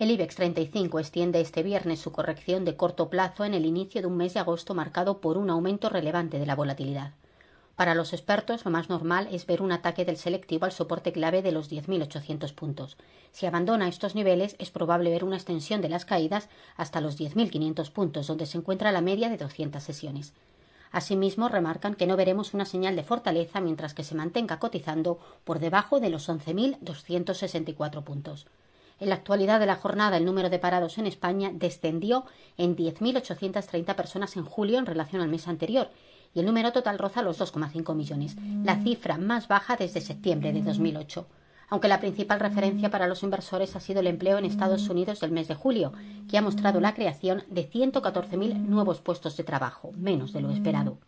El IBEX 35 extiende este viernes su corrección de corto plazo en el inicio de un mes de agosto marcado por un aumento relevante de la volatilidad. Para los expertos, lo más normal es ver un ataque del selectivo al soporte clave de los 10.800 puntos. Si abandona estos niveles, es probable ver una extensión de las caídas hasta los 10.500 puntos, donde se encuentra la media de 200 sesiones. Asimismo, remarcan que no veremos una señal de fortaleza mientras que se mantenga cotizando por debajo de los 11.264 puntos. En la actualidad de la jornada, el número de parados en España descendió en 10.830 personas en julio en relación al mes anterior y el número total roza los 2,5 millones, la cifra más baja desde septiembre de 2008. Aunque la principal referencia para los inversores ha sido el empleo en Estados Unidos del mes de julio, que ha mostrado la creación de 114.000 nuevos puestos de trabajo, menos de lo esperado.